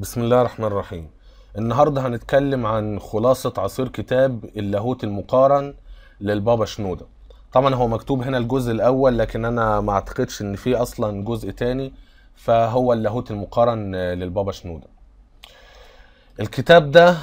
بسم الله الرحمن الرحيم النهاردة هنتكلم عن خلاصة عصير كتاب اللاهوت المقارن للبابا شنودة طبعا هو مكتوب هنا الجزء الأول لكن أنا ما أعتقدش إن فيه أصلا جزء تاني فهو اللاهوت المقارن للبابا شنودة الكتاب ده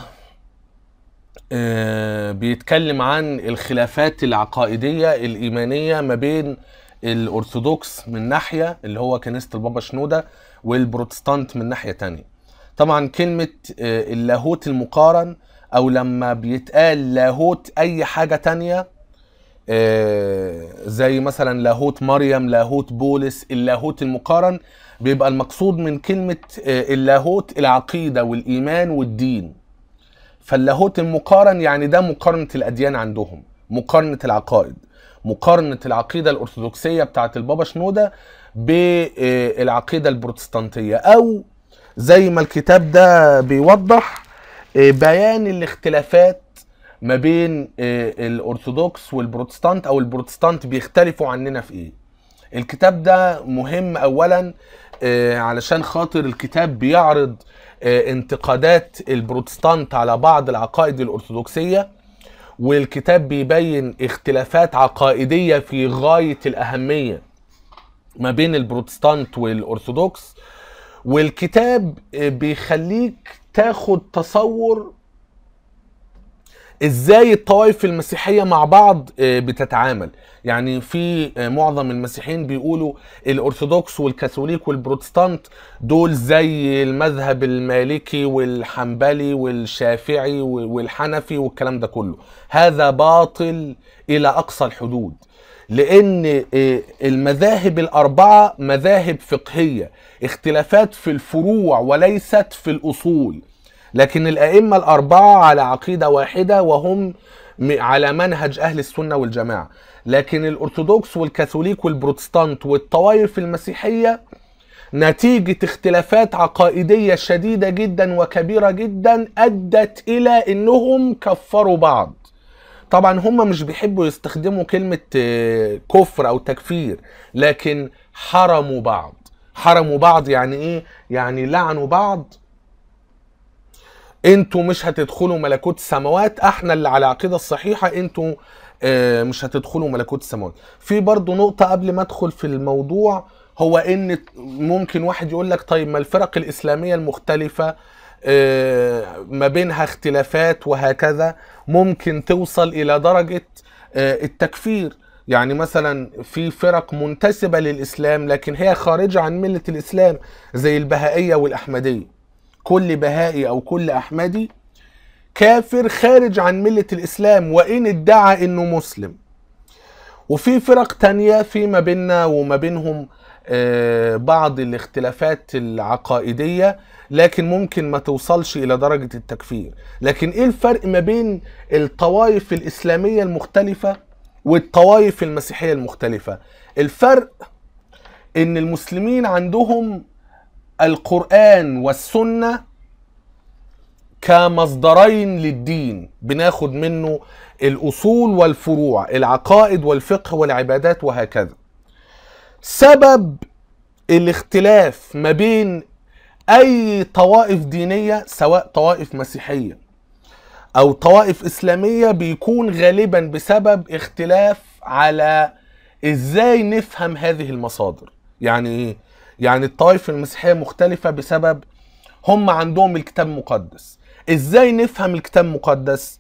آه، بيتكلم عن الخلافات العقائدية الإيمانية ما بين الأرثوذكس من ناحية اللي هو كنيسة البابا شنودة والبروتستانت من ناحية تانية طبعا كلمة آه، اللاهوت المقارن او لما بيتقال لاهوت اي حاجة تانية آه، زي مثلا لاهوت مريم لاهوت بولس اللاهوت المقارن بيبقى المقصود من كلمة آه، اللاهوت العقيدة والايمان والدين فاللاهوت المقارن يعني ده مقارنة الاديان عندهم مقارنة العقائد مقارنة العقيدة الأرثوذكسية بتاعت البابا شنودة بالعقيدة البروتستانتية أو زي ما الكتاب ده بيوضح آه، بيان الاختلافات ما بين آه، الارثوذكس والبروتستانت او البروتستانت بيختلفوا عننا في ايه الكتاب ده مهم اولا آه، علشان خاطر الكتاب بيعرض انتقادات البروتستانت على بعض العقائد الارثوذكسيه والكتاب بيبين اختلافات عقائديه في غايه الاهميه ما بين البروتستانت والارثوذكس والكتاب آه، بيخليك تاخد تصور ازاي الطوائف المسيحيه مع بعض آه، بتتعامل يعني في آه، معظم المسيحيين بيقولوا الارثوذكس والكاثوليك والبروتستانت دول زي المذهب المالكي والحنبلي والشافعي والحنفي والكلام ده كله هذا باطل الى اقصى الحدود لان آه، المذاهب الاربعه مذاهب فقهيه اختلافات في الفروع وليست في الاصول لكن الائمه الاربعه على عقيده واحده وهم على منهج اهل السنه والجماعه لكن الارثوذكس والكاثوليك والبروتستانت والطوائف المسيحيه نتيجه اختلافات عقائديه شديده جدا وكبيره جدا ادت الى انهم كفروا بعض طبعا هم مش بيحبوا يستخدموا كلمة آه، كفر أو تكفير لكن حرموا بعض حرموا بعض يعني إيه؟ يعني لعنوا بعض انتوا مش هتدخلوا ملكوت السماوات احنا اللي على العقيدة الصحيحة انتوا آه، مش هتدخلوا ملكوت السماوات في برضو نقطة قبل ما ادخل في الموضوع هو ان ممكن واحد يقول لك طيب ما الفرق الاسلامية المختلفة آه، ما بينها اختلافات وهكذا ممكن توصل الى درجه آه، التكفير يعني مثلا في فرق منتسبه للاسلام لكن هي خارجه عن مله الاسلام زي البهائيه والاحمديه كل بهائي او كل احمدي كافر خارج عن مله الاسلام وان ادعى انه مسلم وفي فرق تانية في ما بيننا وما بينهم آه، بعض الاختلافات العقائدية لكن ممكن ما توصلش إلى درجة التكفير لكن إيه الفرق ما بين الطوائف الإسلامية المختلفة والطوائف المسيحية المختلفة الفرق إن المسلمين عندهم القرآن والسنة كمصدرين للدين بناخد منه الأصول والفروع العقائد والفقه والعبادات وهكذا سبب الاختلاف ما بين اي طوائف دينيه سواء طوائف مسيحيه او طوائف اسلاميه بيكون غالبا بسبب اختلاف على ازاي نفهم هذه المصادر يعني ايه يعني الطوائف المسيحيه مختلفه بسبب هم عندهم الكتاب المقدس ازاي نفهم الكتاب المقدس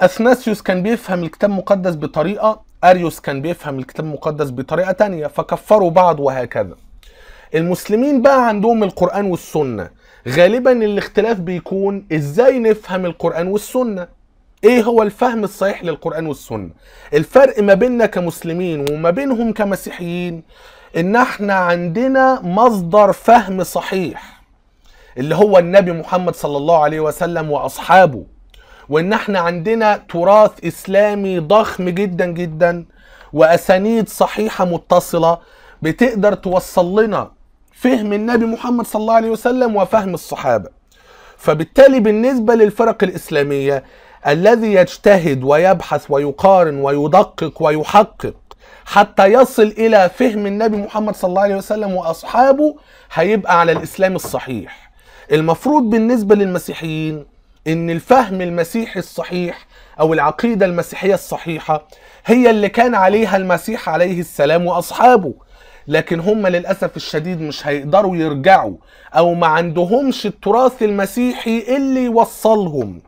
اثناسيوس كان بيفهم الكتاب المقدس بطريقه اريوس كان بيفهم الكتاب المقدس بطريقه تانية فكفروا بعض وهكذا المسلمين بقى عندهم القران والسنه غالبا الاختلاف بيكون ازاي نفهم القران والسنه ايه هو الفهم الصحيح للقران والسنه الفرق ما بيننا كمسلمين وما بينهم كمسيحيين ان احنا عندنا مصدر فهم صحيح اللي هو النبي محمد صلى الله عليه وسلم واصحابه وان احنا عندنا تراث اسلامي ضخم جدا جدا واسانيد صحيحه متصله بتقدر توصل لنا فهم النبي محمد صلى الله عليه وسلم وفهم الصحابه فبالتالي بالنسبه للفرق الاسلاميه الذي يجتهد ويبحث ويقارن ويدقق ويحقق حتى يصل الى فهم النبي محمد صلى الله عليه وسلم واصحابه هيبقى على الاسلام الصحيح المفروض بالنسبه للمسيحيين ان الفهم المسيحي الصحيح او العقيده المسيحيه الصحيحه هي اللي كان عليها المسيح عليه السلام واصحابه لكن هم للاسف الشديد مش هيقدروا يرجعوا او ما عندهمش التراث المسيحي اللي يوصلهم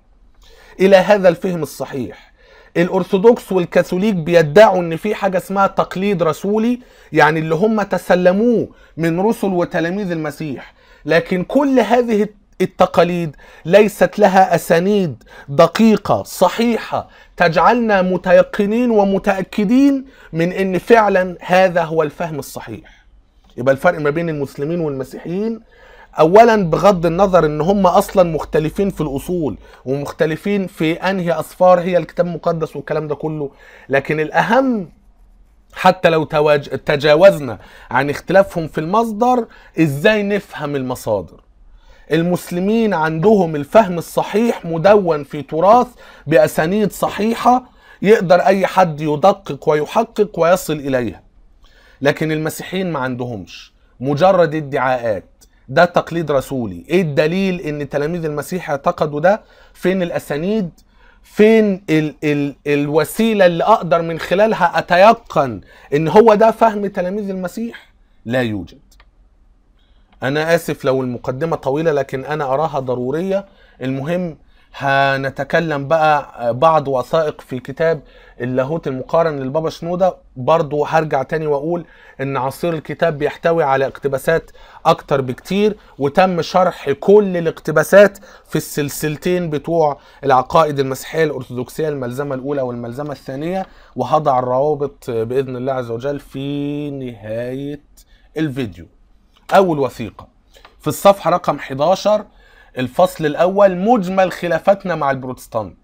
الى هذا الفهم الصحيح الارثوذكس والكاثوليك بيدعوا ان في حاجه اسمها تقليد رسولي يعني اللي هم تسلموه من رسل وتلاميذ المسيح لكن كل هذه التقاليد ليست لها اسانيد دقيقه صحيحه تجعلنا متيقنين ومتاكدين من ان فعلا هذا هو الفهم الصحيح يبقى الفرق ما بين المسلمين والمسيحيين اولا بغض النظر ان هم اصلا مختلفين في الاصول ومختلفين في انهي اسفار هي الكتاب المقدس والكلام ده كله لكن الاهم حتى لو تواج... تجاوزنا عن اختلافهم في المصدر ازاي نفهم المصادر المسلمين عندهم الفهم الصحيح مدون في تراث بأسانيد صحيحة يقدر أي حد يدقق ويحقق ويصل إليها لكن المسيحيين ما عندهمش مجرد ادعاءات ده تقليد رسولي ايه الدليل ان تلاميذ المسيح اعتقدوا ده فين الاسانيد فين ال ال الوسيله اللي اقدر من خلالها اتيقن ان هو ده فهم تلاميذ المسيح لا يوجد انا اسف لو المقدمه طويله لكن انا اراها ضروريه المهم هنتكلم بقى بعض وثائق في كتاب اللاهوت المقارن للبابا شنودة برضو هرجع تاني واقول ان عصير الكتاب بيحتوي على اقتباسات اكتر بكتير وتم شرح كل الاقتباسات في السلسلتين بتوع العقائد المسيحية الارثوذكسية الملزمة الاولى والملزمة الثانية وهضع الروابط باذن الله عز وجل في نهاية الفيديو اول وثيقه في الصفحه رقم 11 الفصل الاول مجمل خلافاتنا مع البروتستانت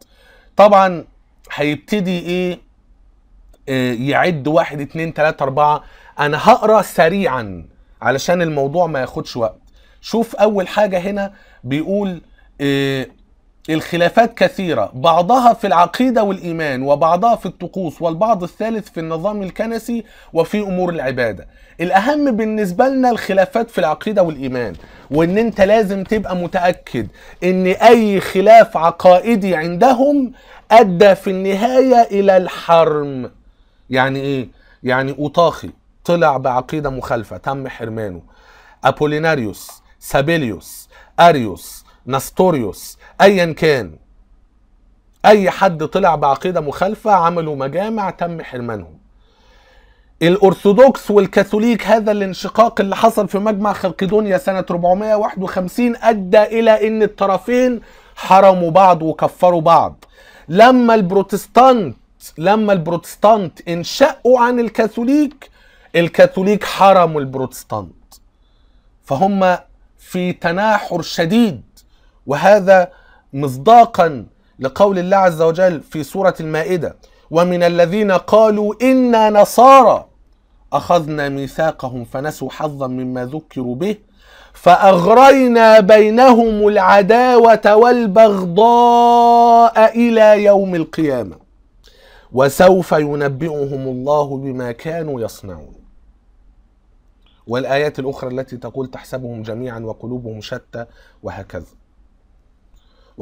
طبعا هيبتدي ايه, آه، يعد واحد اتنين تلاتة اربعة انا هقرا سريعا علشان الموضوع ما ياخدش وقت شوف اول حاجة هنا بيقول إيه الخلافات كثيرة بعضها في العقيدة والإيمان وبعضها في الطقوس والبعض الثالث في النظام الكنسي وفي أمور العبادة الأهم بالنسبة لنا الخلافات في العقيدة والإيمان وإن أنت لازم تبقى متأكد إن أي خلاف عقائدي عندهم أدى في النهاية إلى الحرم يعني إيه؟ يعني أوطاخي طلع بعقيدة مخالفة تم حرمانه أبوليناريوس سابيليوس أريوس نستوريوس ايا كان اي حد طلع بعقيده مخالفه عملوا مجامع تم حرمانهم الارثوذكس والكاثوليك هذا الانشقاق اللي حصل في مجمع خلقدونيا سنه 451 ادى الى ان الطرفين حرموا بعض وكفروا بعض لما البروتستانت لما البروتستانت انشقوا عن الكاثوليك الكاثوليك حرموا البروتستانت فهم في تناحر شديد وهذا مصداقا لقول الله عز وجل في سورة المائدة ومن الذين قالوا إنا نصارى أخذنا ميثاقهم فنسوا حظا مما ذكروا به فأغرينا بينهم العداوة والبغضاء إلى يوم القيامة وسوف ينبئهم الله بما كانوا يصنعون والآيات الأخرى التي تقول تحسبهم جميعا وقلوبهم شتى وهكذا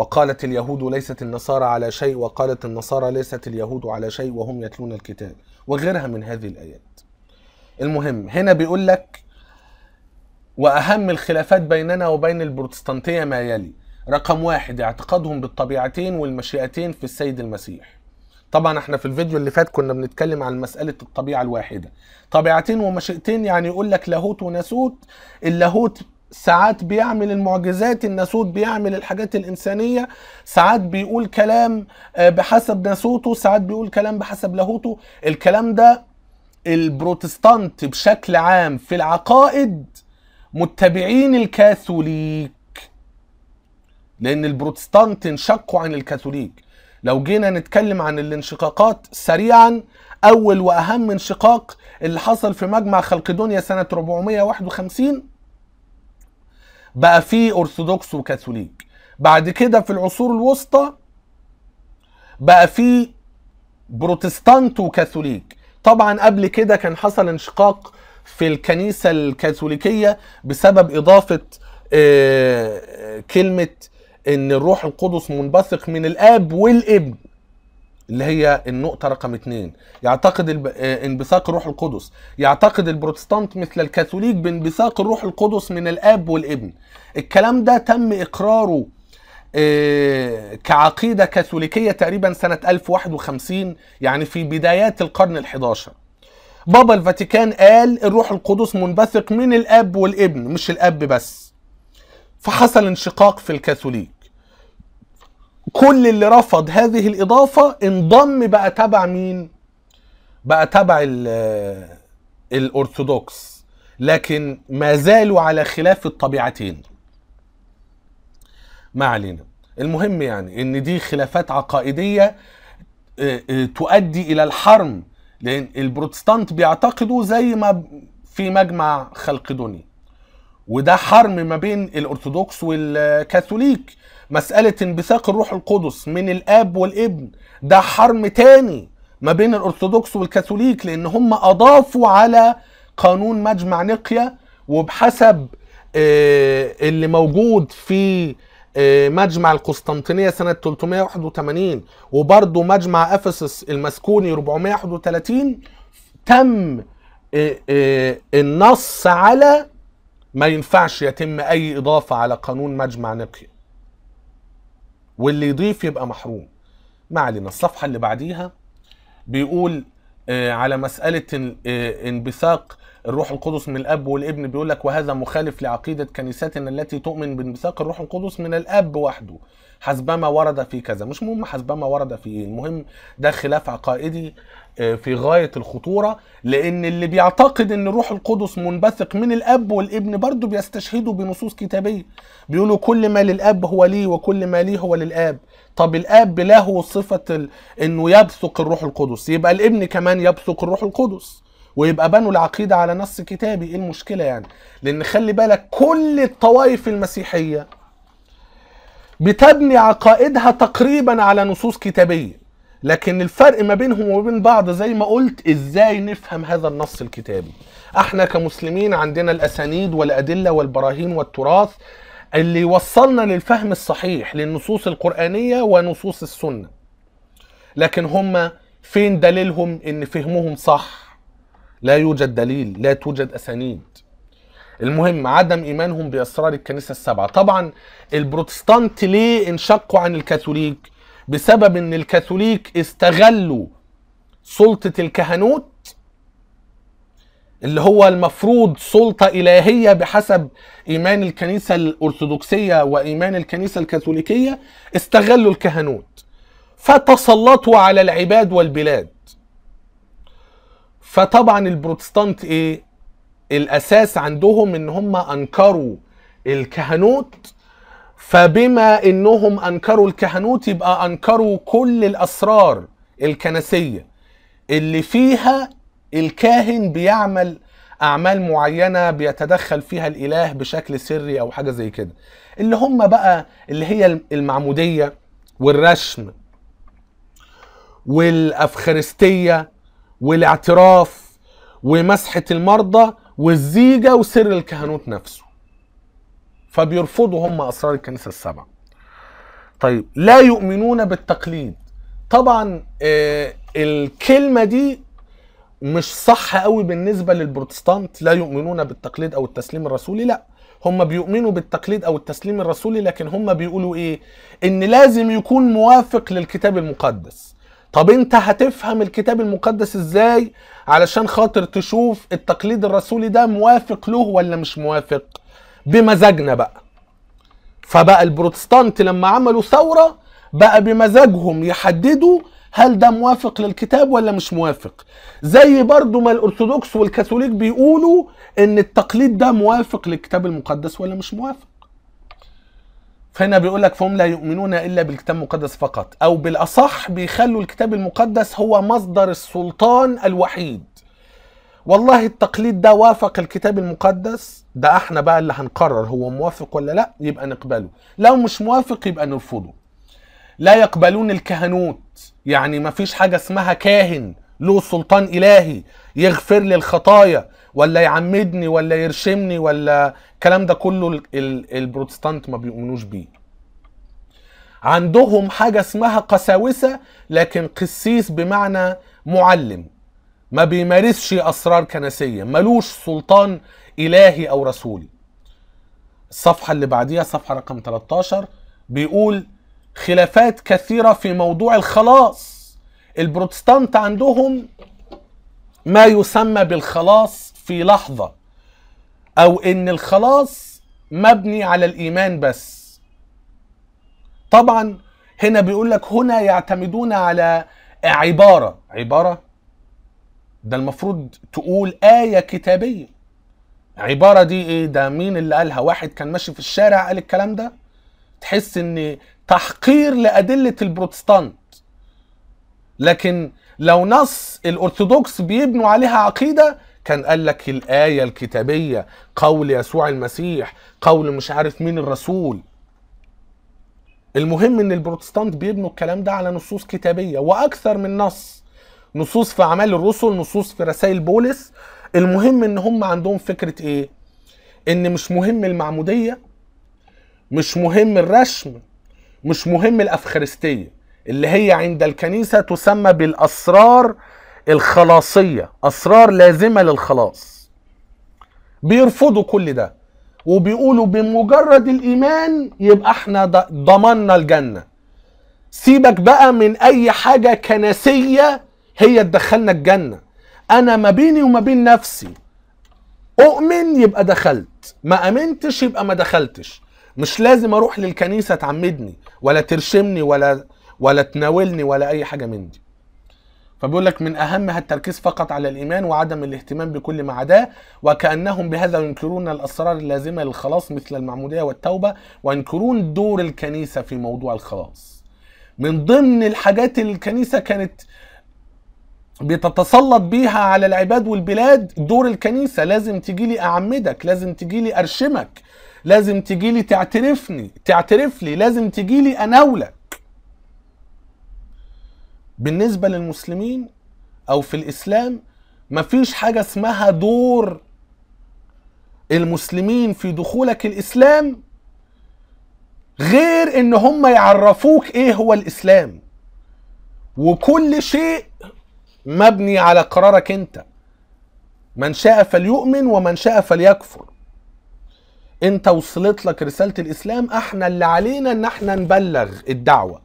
وقالت اليهود ليست النصارى على شيء وقالت النصارى ليست اليهود على شيء وهم يتلون الكتاب وغيرها من هذه الآيات المهم هنا بيقول لك وأهم الخلافات بيننا وبين البروتستانتية ما يلي رقم واحد اعتقادهم بالطبيعتين والمشيئتين في السيد المسيح طبعا احنا في الفيديو اللي فات كنا بنتكلم عن مسألة الطبيعة الواحدة طبيعتين ومشيئتين يعني يقول لك لاهوت وناسوت اللاهوت ساعات بيعمل المعجزات الناسوت بيعمل الحاجات الإنسانية ساعات بيقول كلام آه، بحسب ناسوته ساعات بيقول كلام بحسب لاهوته الكلام ده البروتستانت بشكل عام في العقائد متبعين الكاثوليك لأن البروتستانت انشقوا عن الكاثوليك لو جينا نتكلم عن الانشقاقات سريعا أول وأهم انشقاق اللي حصل في مجمع خلقدونيا سنة 451 بقى فيه ارثوذكس وكاثوليك بعد كده في العصور الوسطى بقى فيه بروتستانت وكاثوليك طبعا قبل كده كان حصل انشقاق في الكنيسه الكاثوليكيه بسبب اضافه آه، آه، كلمه ان الروح القدس منبثق من الاب والابن اللي هي النقطه رقم اثنين يعتقد آه، انبثاق الروح القدس يعتقد البروتستانت مثل الكاثوليك بانبثاق الروح القدس من الاب والابن الكلام ده تم اقراره آه، كعقيده كاثوليكيه تقريبا سنه 1051 يعني في بدايات القرن ال11 بابا الفاتيكان قال الروح القدس منبثق من الاب والابن مش الاب بس فحصل انشقاق في الكاثوليك كل اللي رفض هذه الاضافه انضم بقى تبع مين بقى تبع آه، الارثوذكس لكن ما زالوا على خلاف الطبيعتين ما علينا المهم يعني ان دي خلافات عقائديه آه، آه، تؤدي الى الحرم لان البروتستانت بيعتقدوا زي ما في مجمع خلق دوني وده حرم ما بين الارثوذكس والكاثوليك مسألة انبثاق الروح القدس من الآب والابن ده حرم تاني ما بين الأرثوذكس والكاثوليك لأن هم أضافوا على قانون مجمع نقية وبحسب آه، اللي موجود في آه، مجمع القسطنطينية سنة 381 وبرضه مجمع أفسس المسكوني 431 تم آه، النص على ما ينفعش يتم أي إضافة على قانون مجمع نقية واللي يضيف يبقى محروم ما علينا الصفحه اللي بعديها بيقول آه، على مساله آه، انبثاق الروح القدس من الاب والابن بيقول لك وهذا مخالف لعقيده كنيستنا التي تؤمن بانبثاق الروح القدس من الاب وحده حسبما ورد في كذا مش مهم حسبما ورد في ايه المهم ده خلاف عقائدي آه، في غاية الخطورة لأن اللي بيعتقد أن الروح القدس منبثق من الأب والابن برضه بيستشهدوا بنصوص كتابية بيقولوا كل ما للأب هو ليه وكل ما ليه هو للآب طب الآب له صفة ال... أنه يبثق الروح القدس يبقى الابن كمان يبثق الروح القدس ويبقى بنوا العقيدة على نص كتابي ايه المشكلة يعني لأن خلي بالك كل الطوائف المسيحية بتبني عقائدها تقريبا على نصوص كتابيه لكن الفرق ما بينهم وبين بعض زي ما قلت ازاي نفهم هذا النص الكتابي احنا كمسلمين عندنا الاسانيد والادله والبراهين والتراث اللي وصلنا للفهم الصحيح للنصوص القرانيه ونصوص السنه لكن هم فين دليلهم ان فهمهم صح لا يوجد دليل لا توجد اسانيد المهم عدم ايمانهم باسرار الكنيسه السبعه طبعا البروتستانت ليه انشقوا عن الكاثوليك بسبب ان الكاثوليك استغلوا سلطه الكهنوت اللي هو المفروض سلطه الهيه بحسب ايمان الكنيسه الارثوذكسيه وايمان الكنيسه الكاثوليكيه استغلوا الكهنوت فتسلطوا على العباد والبلاد فطبعا البروتستانت ايه الاساس عندهم ان هم انكروا الكهنوت فبما انهم انكروا الكهنوت يبقى انكروا كل الاسرار الكنسيه اللي فيها الكاهن بيعمل اعمال معينه بيتدخل فيها الاله بشكل سري او حاجه زي كده اللي هم بقى اللي هي المعموديه والرشم والافخارستيه والاعتراف ومسحه المرضى والزيجة وسر الكهنوت نفسه فبيرفضوا هم أسرار الكنيسة السبعة طيب لا يؤمنون بالتقليد طبعا آه الكلمة دي مش صح قوي بالنسبة للبروتستانت لا يؤمنون بالتقليد أو التسليم الرسولي لا هم بيؤمنوا بالتقليد أو التسليم الرسولي لكن هم بيقولوا إيه إن لازم يكون موافق للكتاب المقدس طب انت هتفهم الكتاب المقدس ازاي علشان خاطر تشوف التقليد الرسولي ده موافق له ولا مش موافق بمزاجنا بقى فبقى البروتستانت لما عملوا ثورة بقى بمزاجهم يحددوا هل ده موافق للكتاب ولا مش موافق زي برضو ما الارثوذكس والكاثوليك بيقولوا ان التقليد ده موافق للكتاب المقدس ولا مش موافق فهنا بيقول لك فهم لا يؤمنون الا بالكتاب المقدس فقط او بالاصح بيخلوا الكتاب المقدس هو مصدر السلطان الوحيد والله التقليد ده وافق الكتاب المقدس ده احنا بقى اللي هنقرر هو موافق ولا لا يبقى نقبله لو مش موافق يبقى نرفضه لا يقبلون الكهنوت يعني ما فيش حاجة اسمها كاهن له سلطان إلهي يغفر للخطايا ولا يعمدني ولا يرشمني ولا الكلام ده كله البروتستانت ما بيؤمنوش بيه عندهم حاجة اسمها قساوسة لكن قسيس بمعنى معلم ما بيمارسش أسرار كنسية ملوش سلطان إلهي أو رسولي الصفحة اللي بعديها صفحة رقم 13 بيقول خلافات كثيرة في موضوع الخلاص البروتستانت عندهم ما يسمى بالخلاص في لحظه او ان الخلاص مبني على الايمان بس طبعا هنا بيقول لك هنا يعتمدون على عباره عباره ده المفروض تقول ايه كتابيه عباره دي ايه ده مين اللي قالها واحد كان ماشي في الشارع قال الكلام ده تحس ان تحقير لادله البروتستانت لكن لو نص الارثوذكس بيبنوا عليها عقيده كان قال لك الآية الكتابية قول يسوع المسيح قول مش عارف مين الرسول المهم ان البروتستانت بيبنوا الكلام ده على نصوص كتابية واكثر من نص نصوص في اعمال الرسل نصوص في رسائل بولس المهم ان هم عندهم فكرة ايه ان مش مهم المعمودية مش مهم الرشم مش مهم الافخارستية اللي هي عند الكنيسة تسمى بالاسرار الخلاصيه اسرار لازمه للخلاص بيرفضوا كل ده وبيقولوا بمجرد الايمان يبقى احنا ضمننا الجنه سيبك بقى من اي حاجه كنسيه هي تدخلنا الجنه انا ما بيني وما بين نفسي اؤمن يبقى دخلت ما امنتش يبقى ما دخلتش مش لازم اروح للكنيسه تعمدني ولا ترشمني ولا ولا تناولني ولا اي حاجه من دي فبيقول لك من اهمها التركيز فقط على الايمان وعدم الاهتمام بكل ما عداه وكانهم بهذا ينكرون الاسرار اللازمه للخلاص مثل المعموديه والتوبه وينكرون دور الكنيسه في موضوع الخلاص. من ضمن الحاجات اللي الكنيسه كانت بتتسلط بيها على العباد والبلاد دور الكنيسه لازم تجي لي اعمدك لازم تجي لي ارشمك لازم تجي لي تعترفني تعترف لي لازم تجي لي اناولك بالنسبه للمسلمين او في الاسلام مفيش حاجه اسمها دور المسلمين في دخولك الاسلام غير ان هم يعرفوك ايه هو الاسلام وكل شيء مبني على قرارك انت من شاء فليؤمن ومن شاء فليكفر انت وصلت لك رساله الاسلام احنا اللي علينا ان احنا نبلغ الدعوه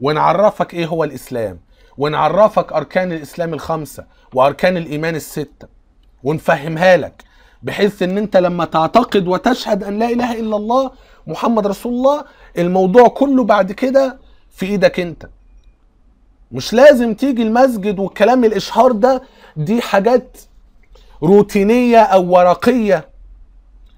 ونعرفك ايه هو الاسلام ونعرفك أركان الإسلام الخمسة وأركان الإيمان الستة ونفهمها لك بحيث ان انت لما تعتقد وتشهد ان لا اله الا الله محمد رسول الله الموضوع كله بعد كده في ايدك انت مش لازم تيجي المسجد والكلام الاشهار ده دي حاجات روتينيه او ورقيه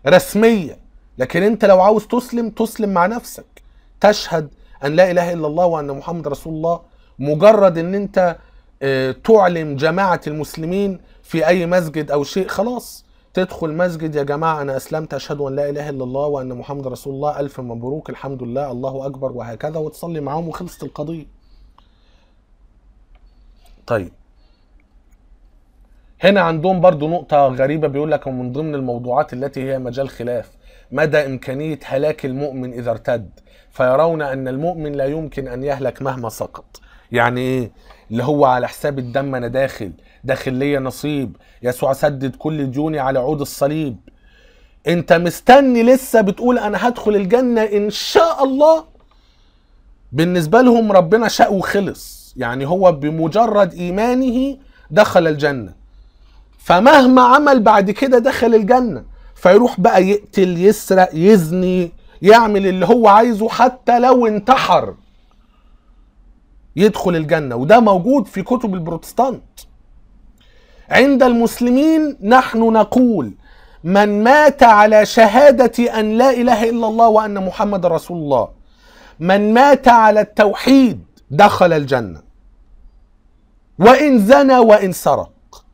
رسميه لكن انت لو عاوز تسلم تسلم مع نفسك تشهد ان لا اله الا الله وان محمد رسول الله مجرد ان انت آه، تعلم جماعه المسلمين في اي مسجد او شيء خلاص تدخل مسجد يا جماعه انا اسلمت اشهد ان لا اله الا الله وان محمد رسول الله الف مبروك الحمد لله الله اكبر وهكذا وتصلي معاهم وخلصت القضيه. طيب هنا عندهم برضو نقطة غريبة بيقول لك ومن ضمن الموضوعات التي هي مجال خلاف مدى إمكانية هلاك المؤمن إذا ارتد فيرون أن المؤمن لا يمكن أن يهلك مهما سقط يعني ايه اللي هو على حساب الدم انا داخل داخل ليا نصيب يسوع سدد كل ديوني على عود الصليب انت مستني لسه بتقول انا هدخل الجنه ان شاء الله بالنسبه لهم ربنا شاء وخلص يعني هو بمجرد ايمانه دخل الجنه فمهما عمل بعد كده دخل الجنه فيروح بقى يقتل يسرق يزني يعمل اللي هو عايزه حتى لو انتحر يدخل الجنة وده موجود في كتب البروتستانت عند المسلمين نحن نقول من مات على شهادة أن لا إله إلا الله وأن محمد رسول الله من مات على التوحيد دخل الجنة وإن زنى وإن سرق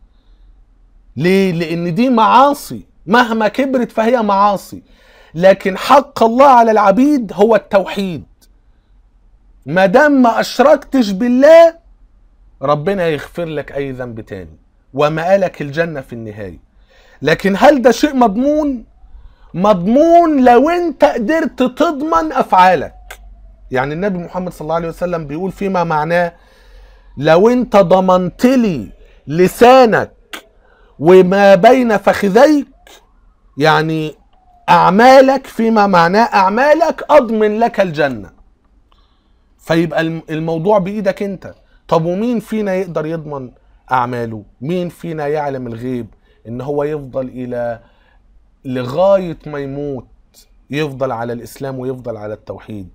ليه؟ لأن دي معاصي مهما كبرت فهي معاصي لكن حق الله على العبيد هو التوحيد ما دام ما اشركتش بالله ربنا يغفر لك اي ذنب تاني ومآلك الجنه في النهايه لكن هل ده شيء مضمون مضمون لو انت قدرت تضمن افعالك يعني النبي محمد صلى الله عليه وسلم بيقول فيما معناه لو انت ضمنت لي لسانك وما بين فخذيك يعني اعمالك فيما معناه اعمالك اضمن لك الجنه فيبقى الموضوع بايدك انت طب ومين فينا يقدر يضمن اعماله مين فينا يعلم الغيب ان هو يفضل الى لغايه ما يموت يفضل على الاسلام ويفضل على التوحيد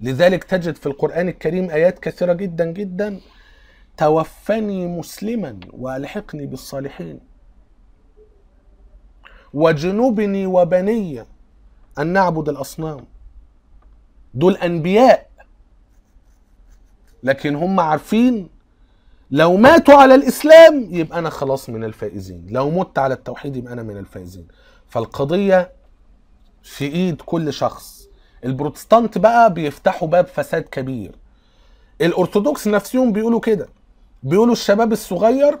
لذلك تجد في القران الكريم ايات كثيره جدا جدا توفني مسلما والحقني بالصالحين وجنبني وبني ان نعبد الاصنام دول انبياء لكن هم عارفين لو ماتوا على الاسلام يبقى انا خلاص من الفائزين لو مت على التوحيد يبقى انا من الفائزين فالقضيه في ايد كل شخص البروتستانت بقى بيفتحوا باب فساد كبير الارثوذكس نفسهم بيقولوا كده بيقولوا الشباب الصغير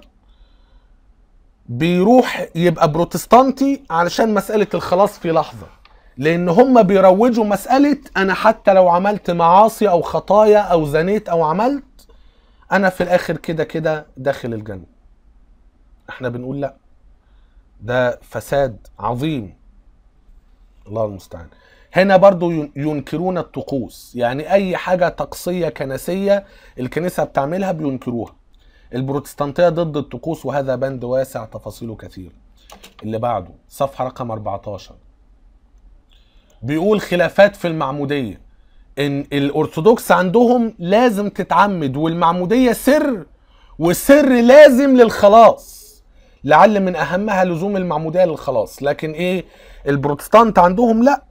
بيروح يبقى بروتستانتي علشان مساله الخلاص في لحظه لان هم بيروجوا مساله انا حتى لو عملت معاصي او خطايا او زنيت او عملت انا في الاخر كده كده داخل الجنه احنا بنقول لا ده فساد عظيم الله المستعان هنا برضو ينكرون الطقوس يعني اي حاجة طقسية كنسية الكنيسة بتعملها بينكروها البروتستانتية ضد الطقوس وهذا بند واسع تفاصيله كثير اللي بعده صفحة رقم 14 بيقول خلافات في المعموديه ان الارثوذكس عندهم لازم تتعمد والمعموديه سر وسر لازم للخلاص لعل من اهمها لزوم المعموديه للخلاص لكن ايه البروتستانت عندهم لا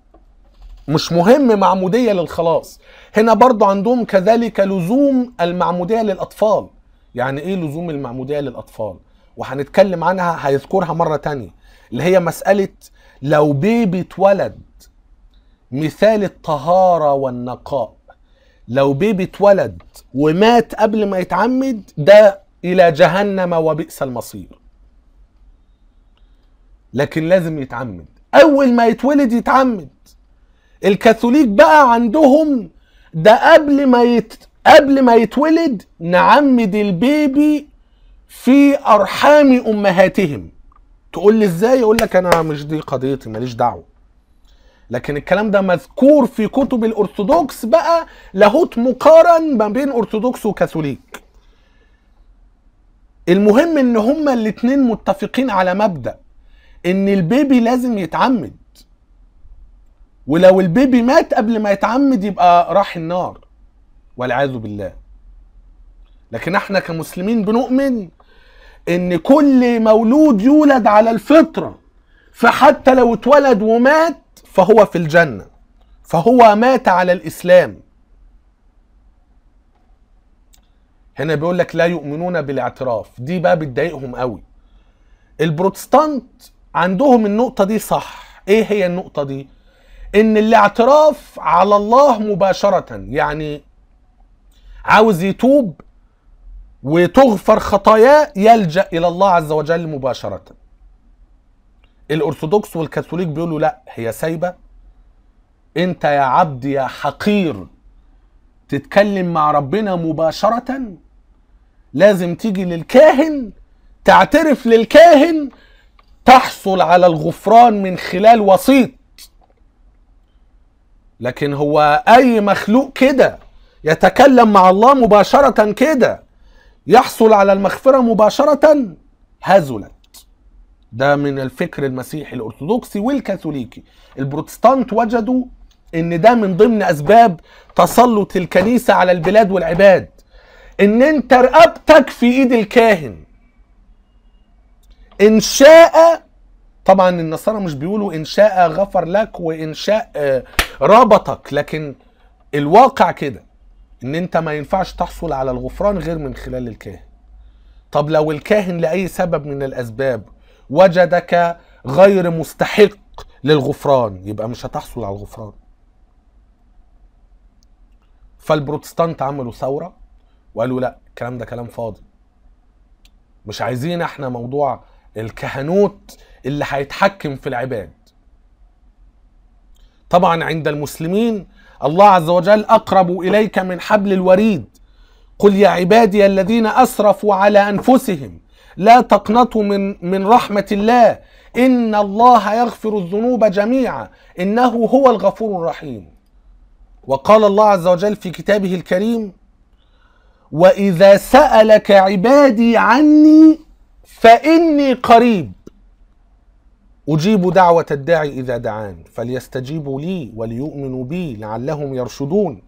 مش مهم معموديه للخلاص هنا برضو عندهم كذلك لزوم المعموديه للاطفال يعني ايه لزوم المعموديه للاطفال وهنتكلم عنها هيذكرها مره تانية اللي هي مساله لو بيبي اتولد مثال الطهارة والنقاء لو بيبي اتولد ومات قبل ما يتعمد ده إلى جهنم وبئس المصير لكن لازم يتعمد أول ما يتولد يتعمد الكاثوليك بقى عندهم ده قبل ما يت... قبل ما يتولد نعمد البيبي في أرحام أمهاتهم تقول لي إزاي يقول لك أنا مش دي قضيتي ماليش دعوة لكن الكلام ده مذكور في كتب الأرثوذكس بقى لاهوت مقارن ما بين أرثوذكس وكاثوليك المهم ان هما الاتنين متفقين على مبدأ ان البيبي لازم يتعمد ولو البيبي مات قبل ما يتعمد يبقى راح النار والعياذ بالله لكن احنا كمسلمين بنؤمن ان كل مولود يولد على الفطره فحتى لو اتولد ومات فهو في الجنه فهو مات على الاسلام هنا بيقول لك لا يؤمنون بالاعتراف دي بقى بتضايقهم قوي البروتستانت عندهم النقطه دي صح ايه هي النقطه دي ان الاعتراف على الله مباشره يعني عاوز يتوب وتغفر خطاياه يلجا الى الله عز وجل مباشره الارثوذكس والكاثوليك بيقولوا لا هي سايبه انت يا عبد يا حقير تتكلم مع ربنا مباشره لازم تيجي للكاهن تعترف للكاهن تحصل على الغفران من خلال وسيط لكن هو اي مخلوق كده يتكلم مع الله مباشره كده يحصل على المغفره مباشره هزلت ده من الفكر المسيحي الارثوذكسي والكاثوليكي البروتستانت وجدوا ان ده من ضمن اسباب تسلط الكنيسه على البلاد والعباد ان انت رقبتك في ايد الكاهن ان شاء طبعا النصارى مش بيقولوا ان شاء غفر لك وان شاء آه، ربطك لكن الواقع كده ان انت ما ينفعش تحصل على الغفران غير من خلال الكاهن طب لو الكاهن لاي سبب من الاسباب وجدك غير مستحق للغفران يبقى مش هتحصل على الغفران فالبروتستانت عملوا ثوره وقالوا لا الكلام ده كلام فاضي مش عايزين احنا موضوع الكهنوت اللي هيتحكم في العباد طبعا عند المسلمين الله عز وجل اقرب اليك من حبل الوريد قل يا عبادي الذين اسرفوا على انفسهم لا تقنطوا من من رحمه الله ان الله يغفر الذنوب جميعا انه هو الغفور الرحيم وقال الله عز وجل في كتابه الكريم واذا سالك عبادي عني فاني قريب اجيب دعوه الداعي اذا دعان فليستجيبوا لي وليؤمنوا بي لعلهم يرشدون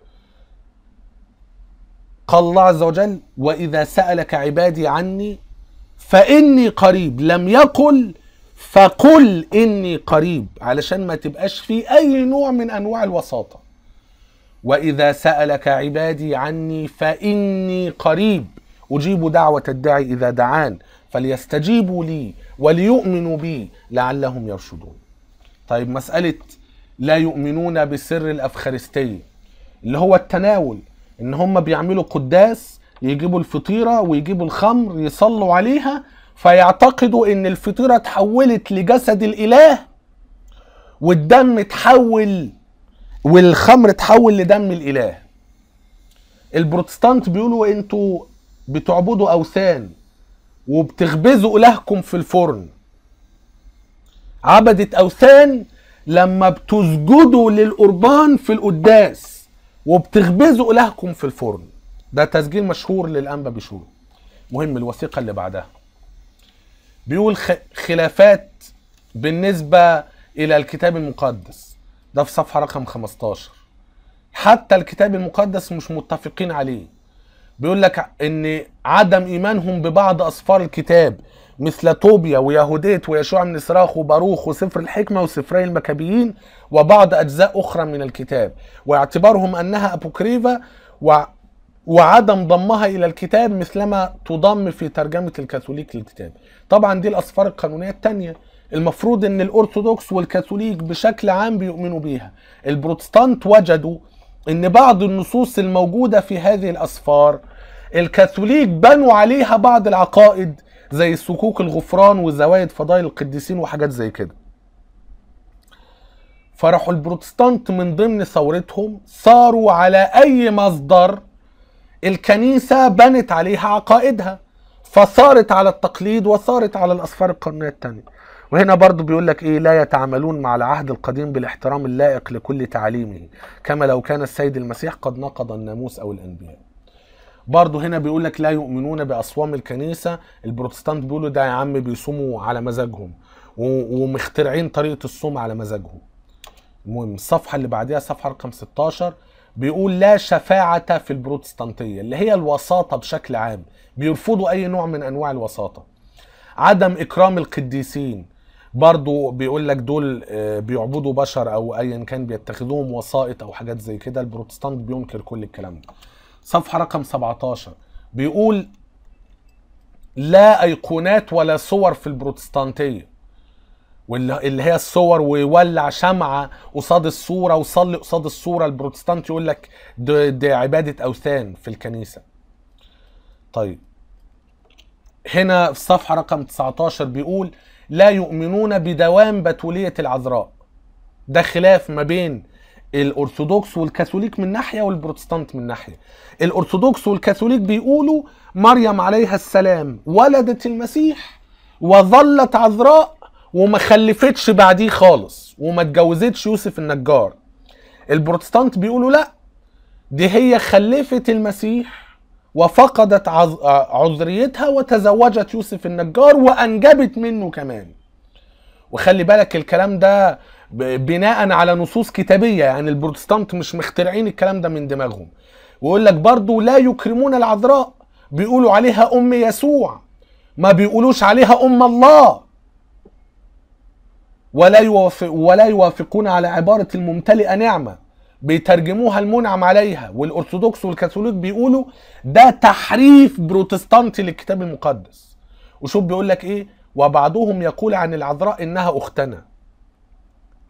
قال الله عز وجل واذا سالك عبادي عني فاني قريب لم يقل فقل اني قريب علشان ما تبقاش في اي نوع من انواع الوساطه واذا سالك عبادي عني فاني قريب اجيب دعوه الداعي اذا دعان فليستجيبوا لي وليؤمنوا بي لعلهم يرشدون طيب مساله لا يؤمنون بسر الافخارستيه اللي هو التناول ان هم بيعملوا قداس يجيبوا الفطيره ويجيبوا الخمر يصلوا عليها فيعتقدوا ان الفطيره اتحولت لجسد الاله والدم اتحول والخمر اتحول لدم الاله البروتستانت بيقولوا انتوا بتعبدوا اوثان وبتخبزوا الهكم في الفرن عبدت اوثان لما بتسجدوا للقربان في القداس وبتخبزوا الهكم في الفرن ده تسجيل مشهور للانبا بشوي مهم الوثيقه اللي بعدها بيقول خلافات بالنسبه الى الكتاب المقدس ده في صفحه رقم 15 حتى الكتاب المقدس مش متفقين عليه بيقول لك ان عدم ايمانهم ببعض اسفار الكتاب مثل توبيا ويهوديت ويشوع من سراخ وباروخ وسفر الحكمه وسفري المكابيين وبعض اجزاء اخرى من الكتاب واعتبارهم انها أبوكريفا وعدم ضمها الى الكتاب مثلما تضم في ترجمه الكاثوليك للكتاب طبعا دي الاسفار القانونيه الثانيه المفروض ان الارثوذكس والكاثوليك بشكل عام بيؤمنوا بيها البروتستانت وجدوا ان بعض النصوص الموجوده في هذه الاسفار الكاثوليك بنوا عليها بعض العقائد زي سكوك الغفران وزوايد فضائل القديسين وحاجات زي كده فراحوا البروتستانت من ضمن ثورتهم صاروا على اي مصدر الكنيسة بنت عليها عقائدها فصارت على التقليد وصارت على الأسفار القرنية الثانية وهنا برضو بيقول لك ايه لا يتعاملون مع العهد القديم بالاحترام اللائق لكل تعليمه كما لو كان السيد المسيح قد نقض الناموس او الانبياء برضه هنا بيقول لك لا يؤمنون باصوام الكنيسه البروتستانت بيقولوا ده يا عم بيصوموا على مزاجهم ومخترعين طريقه الصوم على مزاجهم المهم الصفحه اللي بعديها صفحه رقم 16 بيقول لا شفاعة في البروتستانتية اللي هي الوساطة بشكل عام بيرفضوا أي نوع من أنواع الوساطة عدم إكرام القديسين برضو بيقول لك دول آه، بيعبدوا بشر أو أيا كان بيتخذوهم وسائط أو حاجات زي كده البروتستانت بينكر كل الكلام ده صفحة رقم 17 بيقول لا أيقونات ولا صور في البروتستانتية واللي هي الصور ويولع شمعة قصاد الصورة وصلي قصاد الصورة البروتستانت يقول لك دي عبادة أوثان في الكنيسة طيب هنا في الصفحة رقم 19 بيقول لا يؤمنون بدوام بتولية العذراء ده خلاف ما بين الأرثوذكس والكاثوليك من ناحية والبروتستانت من ناحية الأرثوذكس والكاثوليك بيقولوا مريم عليها السلام ولدت المسيح وظلت عذراء وما خلفتش بعديه خالص وما اتجوزتش يوسف النجار البروتستانت بيقولوا لا دي هي خلفت المسيح وفقدت عذريتها وتزوجت يوسف النجار وانجبت منه كمان وخلي بالك الكلام ده بناء على نصوص كتابيه يعني البروتستانت مش مخترعين الكلام ده من دماغهم ويقول لك برضه لا يكرمون العذراء بيقولوا عليها ام يسوع ما بيقولوش عليها ام الله ولا يوافق ولا يوافقون على عبارة الممتلئة نعمة بيترجموها المنعم عليها والأرثوذكس والكاثوليك بيقولوا ده تحريف بروتستانتي للكتاب المقدس وشوف بيقول لك إيه وبعضهم يقول عن العذراء إنها أختنا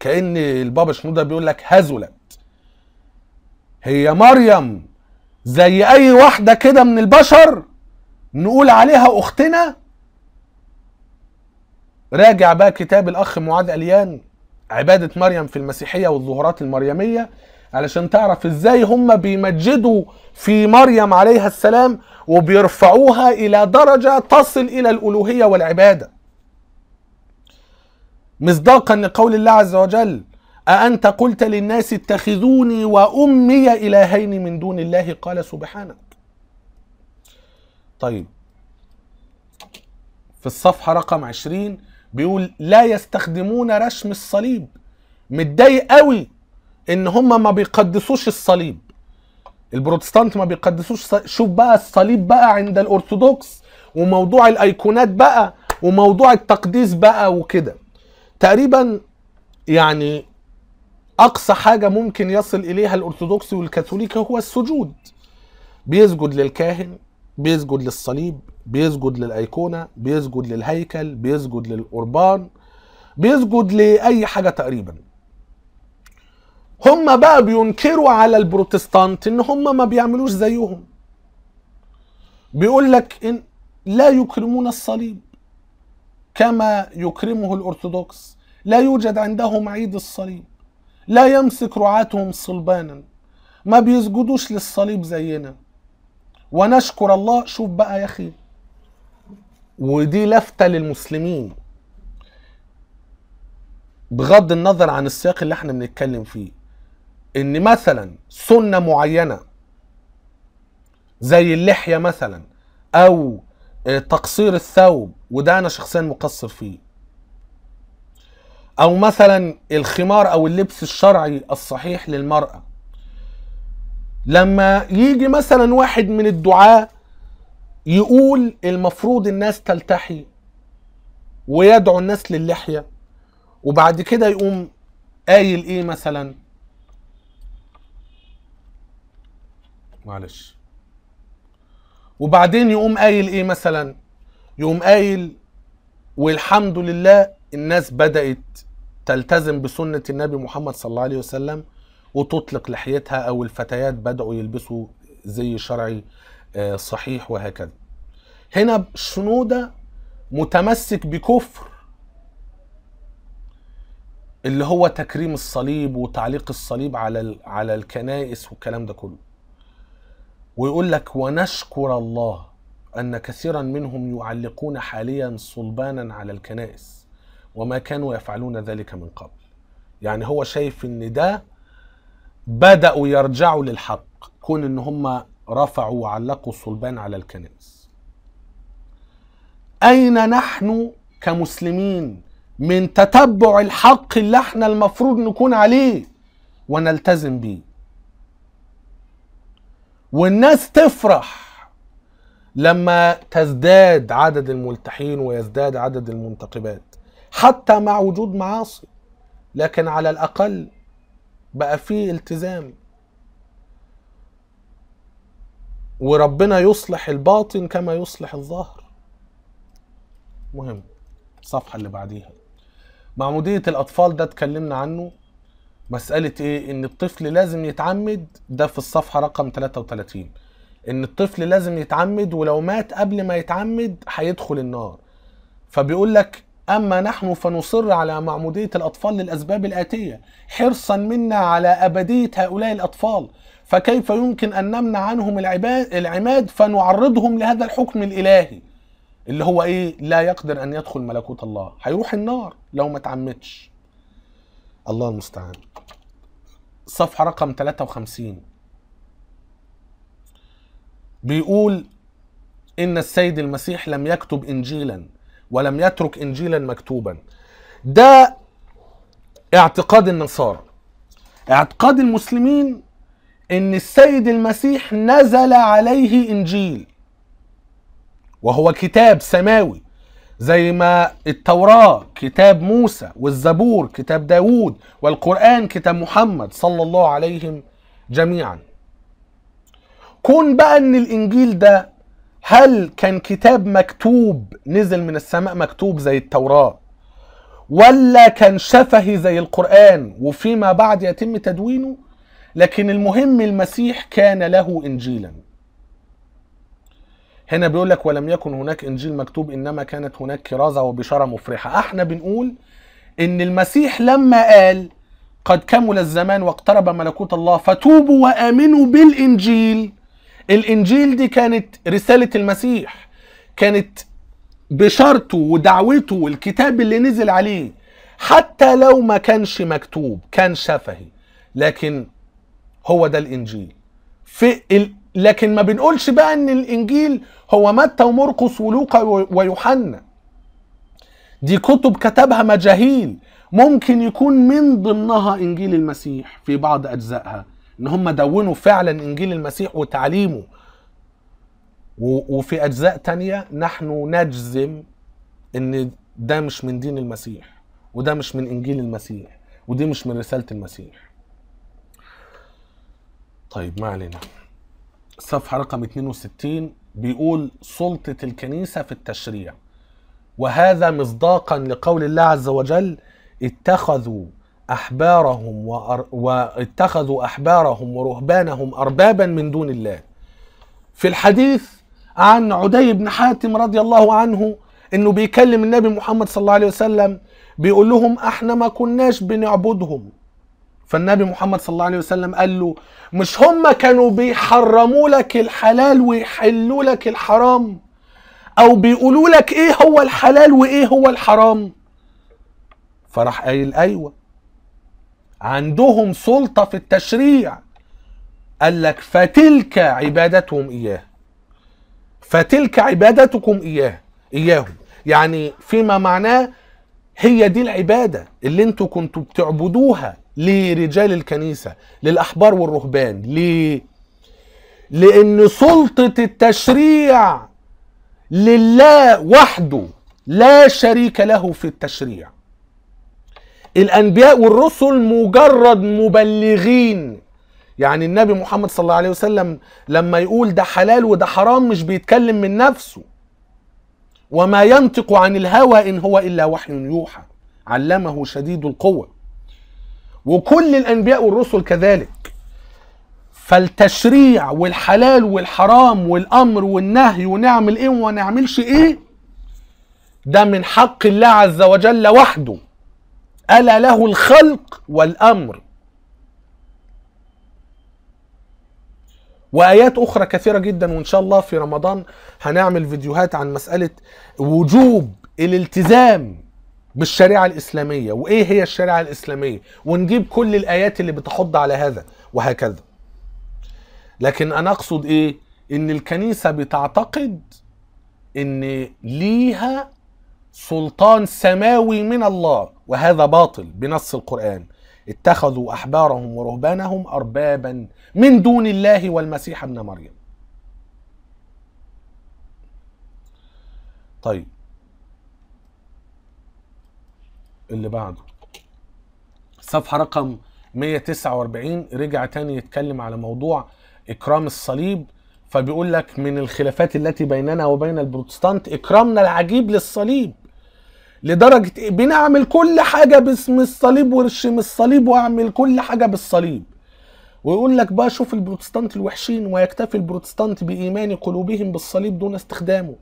كأن البابا شنودة بيقول لك هزلت هي مريم زي أي واحدة كده من البشر نقول عليها أختنا راجع بقى كتاب الاخ معاذ اليان عباده مريم في المسيحيه والظهورات المريميه علشان تعرف ازاي هم بيمجدوا في مريم عليها السلام وبيرفعوها الى درجه تصل الى الالوهيه والعباده مصداقا لقول الله عز وجل أأنت قلت للناس اتخذوني وأمي إلهين من دون الله قال سبحانك طيب في الصفحة رقم 20 بيقول لا يستخدمون رشم الصليب متضايق قوي ان هم ما بيقدسوش الصليب البروتستانت ما بيقدسوش شوف بقى الصليب بقى عند الارثوذكس وموضوع الايقونات بقى وموضوع التقديس بقى وكده تقريبا يعني اقصى حاجه ممكن يصل اليها الارثوذكسي والكاثوليك هو السجود بيسجد للكاهن بيسجد للصليب بيسجد للايقونه بيسجد للهيكل بيسجد للقربان بيسجد لاي حاجه تقريبا هم بقى بينكروا على البروتستانت ان هم ما بيعملوش زيهم بيقول لك ان لا يكرمون الصليب كما يكرمه الارثوذكس لا يوجد عندهم عيد الصليب لا يمسك رعاتهم صلبانا ما بيسجدوش للصليب زينا ونشكر الله شوف بقى يا اخي ودي لفته للمسلمين بغض النظر عن السياق اللي احنا بنتكلم فيه ان مثلا سنه معينه زي اللحيه مثلا او آه، تقصير الثوب وده انا شخصيا مقصر فيه او مثلا الخمار او اللبس الشرعي الصحيح للمراه لما يجي مثلا واحد من الدعاه يقول المفروض الناس تلتحي ويدعو الناس للحية وبعد كده يقوم قايل ايه مثلا معلش وبعدين يقوم قايل ايه مثلا يقوم قايل والحمد لله الناس بدأت تلتزم بسنة النبي محمد صلى الله عليه وسلم وتطلق لحيتها او الفتيات بدأوا يلبسوا زي شرعي آه، صحيح وهكذا هنا شنودة متمسك بكفر اللي هو تكريم الصليب وتعليق الصليب على على الكنائس والكلام ده كله ويقول لك ونشكر الله ان كثيرا منهم يعلقون حاليا صلبانا على الكنائس وما كانوا يفعلون ذلك من قبل يعني هو شايف ان ده بداوا يرجعوا للحق كون ان هم رفعوا وعلقوا الصلبان على الكنائس اين نحن كمسلمين من تتبع الحق اللي احنا المفروض نكون عليه ونلتزم بيه والناس تفرح لما تزداد عدد الملتحين ويزداد عدد المنتقبات حتى مع وجود معاصي لكن على الاقل بقى فيه التزام وربنا يصلح الباطن كما يصلح الظاهر مهم الصفحه اللي بعديها معموديه الاطفال ده اتكلمنا عنه مساله ايه ان الطفل لازم يتعمد ده في الصفحه رقم 33 ان الطفل لازم يتعمد ولو مات قبل ما يتعمد هيدخل النار فبيقول لك اما نحن فنصر على معموديه الاطفال للاسباب الاتيه حرصا منا على ابديه هؤلاء الاطفال فكيف يمكن أن نمنع عنهم العباد العماد فنعرضهم لهذا الحكم الإلهي اللي هو إيه لا يقدر أن يدخل ملكوت الله هيروح النار لو ما تعمدش الله المستعان صفحة رقم 53 بيقول إن السيد المسيح لم يكتب إنجيلا ولم يترك إنجيلا مكتوبا ده اعتقاد النصارى اعتقاد المسلمين ان السيد المسيح نزل عليه انجيل وهو كتاب سماوي زي ما التوراة كتاب موسى والزبور كتاب داوود والقرآن كتاب محمد صلى الله عليهم جميعا كون بقى ان الانجيل ده هل كان كتاب مكتوب نزل من السماء مكتوب زي التوراة ولا كان شفهي زي القرآن وفيما بعد يتم تدوينه لكن المهم المسيح كان له انجيلا هنا بيقول لك ولم يكن هناك انجيل مكتوب انما كانت هناك كرازه وبشاره مفرحه احنا بنقول ان المسيح لما قال قد كمل الزمان واقترب ملكوت الله فتوبوا وامنوا بالانجيل الانجيل دي كانت رساله المسيح كانت بشارته ودعوته والكتاب اللي نزل عليه حتى لو ما كانش مكتوب كان شفهي لكن هو ده الانجيل في ال... لكن ما بنقولش بقى ان الانجيل هو متى ومرقس ولوقا ويوحنا دي كتب كتبها مجاهيل ممكن يكون من ضمنها انجيل المسيح في بعض اجزائها ان هم دونوا فعلا انجيل المسيح وتعليمه وفي اجزاء تانية نحن نجزم ان ده مش من دين المسيح وده مش من انجيل المسيح ودي مش من رساله المسيح طيب ما علينا الصفحه رقم 62 بيقول سلطه الكنيسه في التشريع وهذا مصداقا لقول الله عز وجل اتخذوا احبارهم وأر... واتخذوا احبارهم ورهبانهم اربابا من دون الله في الحديث عن عدي بن حاتم رضي الله عنه انه بيكلم النبي محمد صلى الله عليه وسلم بيقول لهم احنا ما كناش بنعبدهم فالنبي محمد صلى الله عليه وسلم قال له مش هم كانوا بيحرموا لك الحلال ويحلوا لك الحرام او بيقولوا لك ايه هو الحلال وايه هو الحرام فراح قايل ايوه عندهم سلطه في التشريع قال لك فتلك عبادتهم اياه فتلك عبادتكم اياه اياهم يعني فيما معناه هي دي العباده اللي انتوا كنتوا بتعبدوها لرجال الكنيسة للأحبار والرهبان ليه؟ لأن سلطة التشريع لله وحده لا شريك له في التشريع الأنبياء والرسل مجرد مبلغين يعني النبي محمد صلى الله عليه وسلم لما يقول ده حلال وده حرام مش بيتكلم من نفسه وما ينطق عن الهوى إن هو إلا وحي يوحى علمه شديد القوه وكل الانبياء والرسل كذلك فالتشريع والحلال والحرام والامر والنهي ونعمل ايه وما نعملش ايه ده من حق الله عز وجل وحده الا له الخلق والامر وايات اخرى كثيره جدا وان شاء الله في رمضان هنعمل فيديوهات عن مساله وجوب الالتزام بالشريعة الإسلامية وإيه هي الشريعة الإسلامية ونجيب كل الآيات اللي بتحض على هذا وهكذا لكن أنا أقصد إيه إن الكنيسة بتعتقد إن ليها سلطان سماوي من الله وهذا باطل بنص القرآن اتخذوا أحبارهم ورهبانهم أربابا من دون الله والمسيح ابن مريم طيب اللي بعده صفحه رقم 149 رجع تاني يتكلم على موضوع اكرام الصليب فبيقول لك من الخلافات التي بيننا وبين البروتستانت اكرامنا العجيب للصليب لدرجه إيه؟ بنعمل كل حاجه باسم الصليب ورشم الصليب واعمل كل حاجه بالصليب ويقول لك بقى شوف البروتستانت الوحشين ويكتفي البروتستانت بإيمان قلوبهم بالصليب دون استخدامه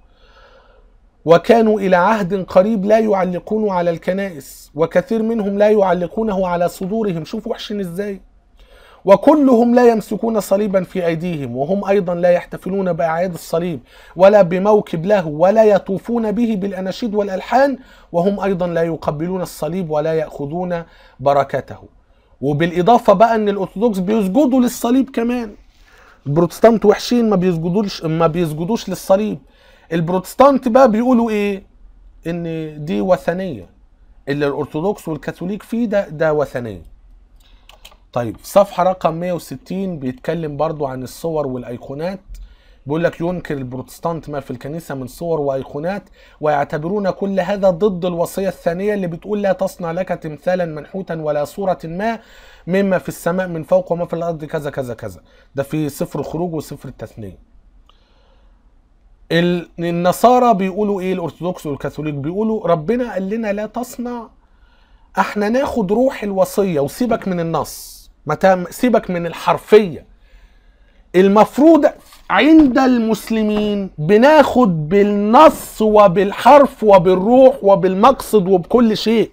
وكانوا إلى عهد قريب لا يعلقونه على الكنائس وكثير منهم لا يعلقونه على صدورهم شوفوا وحشين إزاي وكلهم لا يمسكون صليبا في أيديهم وهم أيضا لا يحتفلون بأعياد الصليب ولا بموكب له ولا يطوفون به بالأناشيد والألحان وهم أيضا لا يقبلون الصليب ولا يأخذون بركته وبالإضافة بقى أن الأرثوذكس بيسجدوا للصليب كمان البروتستانت وحشين ما بيسجدوش ما بيسجدوش للصليب البروتستانت بقى بيقولوا ايه ان دي وثنيه اللي الارثوذكس والكاثوليك فيه ده ده وثنيه طيب صفحه رقم 160 بيتكلم برضو عن الصور والايقونات بيقول لك ينكر البروتستانت ما في الكنيسه من صور وايقونات ويعتبرون كل هذا ضد الوصيه الثانيه اللي بتقول لا تصنع لك تمثالا منحوتا ولا صوره ما مما في السماء من فوق وما في الارض كذا كذا كذا ده في سفر الخروج وسفر التثنيه النصارى بيقولوا ايه الارثوذكس والكاثوليك بيقولوا ربنا قال لنا لا تصنع احنا ناخد روح الوصيه وسيبك من النص سيبك من الحرفيه المفروض عند المسلمين بناخد بالنص وبالحرف وبالروح وبالمقصد وبكل شيء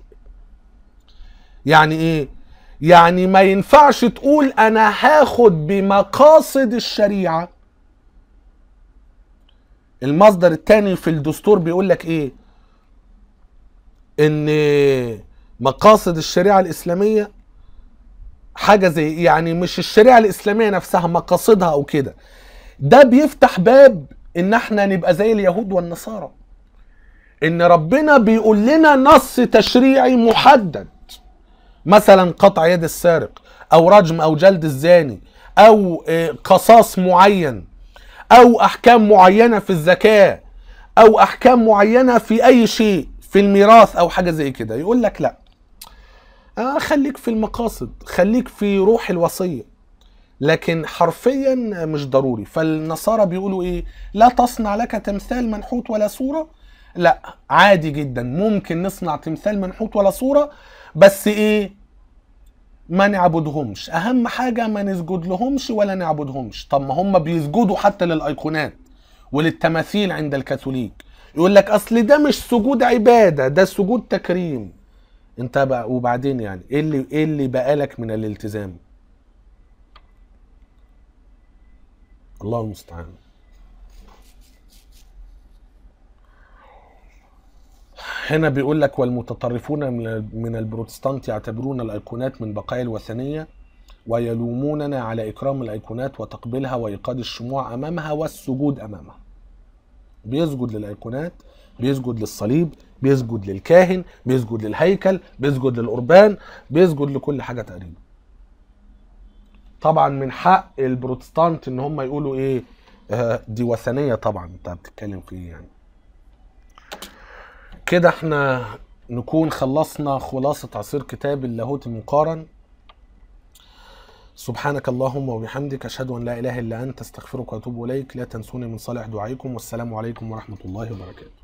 يعني ايه يعني ما ينفعش تقول انا هاخد بمقاصد الشريعه المصدر الثاني في الدستور بيقول لك ايه ان مقاصد الشريعه الاسلاميه حاجه زي إيه؟ يعني مش الشريعه الاسلاميه نفسها مقاصدها او كده ده بيفتح باب ان احنا نبقى زي اليهود والنصارى ان ربنا بيقول لنا نص تشريعي محدد مثلا قطع يد السارق او رجم او جلد الزاني او آه، قصاص معين او احكام معينه في الزكاه او احكام معينه في اي شيء في الميراث او حاجه زي كده يقول لك لا آه خليك في المقاصد خليك في روح الوصيه لكن حرفيا مش ضروري فالنصارى بيقولوا ايه لا تصنع لك تمثال منحوت ولا صوره لا عادي جدا ممكن نصنع تمثال منحوت ولا صوره بس ايه ما نعبدهمش اهم حاجه ما نسجد لهمش ولا نعبدهمش طب ما هم بيسجدوا حتى للايقونات وللتماثيل عند الكاثوليك يقول لك اصل ده مش سجود عباده ده سجود تكريم انت بقى وبعدين يعني ايه اللي ايه اللي بقالك من الالتزام الله المستعان هنا بيقول لك والمتطرفون من البروتستانت يعتبرون الايقونات من بقايا الوثنيه ويلوموننا على اكرام الايقونات وتقبيلها وايقاد الشموع امامها والسجود امامها بيسجد للايقونات بيسجد للصليب بيسجد للكاهن بيسجد للهيكل بيسجد للقربان بيسجد لكل حاجه تقريبا طبعا من حق البروتستانت ان هم يقولوا ايه آه، دي وثنيه طبعا انت بتتكلم في ايه يعني كده احنا نكون خلصنا خلاصة عصير كتاب اللاهوت المقارن سبحانك اللهم وبحمدك أشهد أن لا إله إلا أنت أستغفرك وأتوب إليك لا تنسوني من صالح دعائكم والسلام عليكم ورحمة الله وبركاته